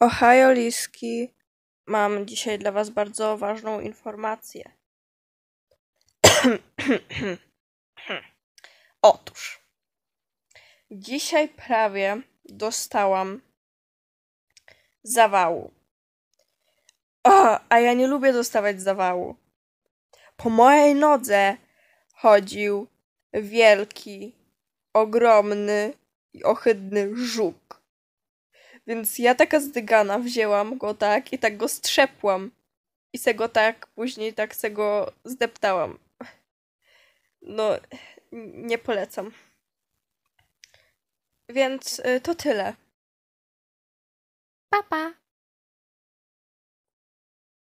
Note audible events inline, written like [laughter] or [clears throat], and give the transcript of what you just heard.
Ohio Liski, mam dzisiaj dla Was bardzo ważną informację. [clears throat] Otóż, dzisiaj prawie dostałam zawału. O, a ja nie lubię dostawać zawału. Po mojej nodze chodził wielki, ogromny i ohydny żuk więc ja taka zdygana wzięłam go tak i tak go strzepłam. I se go tak, później tak se go zdeptałam. No, nie polecam. Więc y, to tyle. Papa. Pa.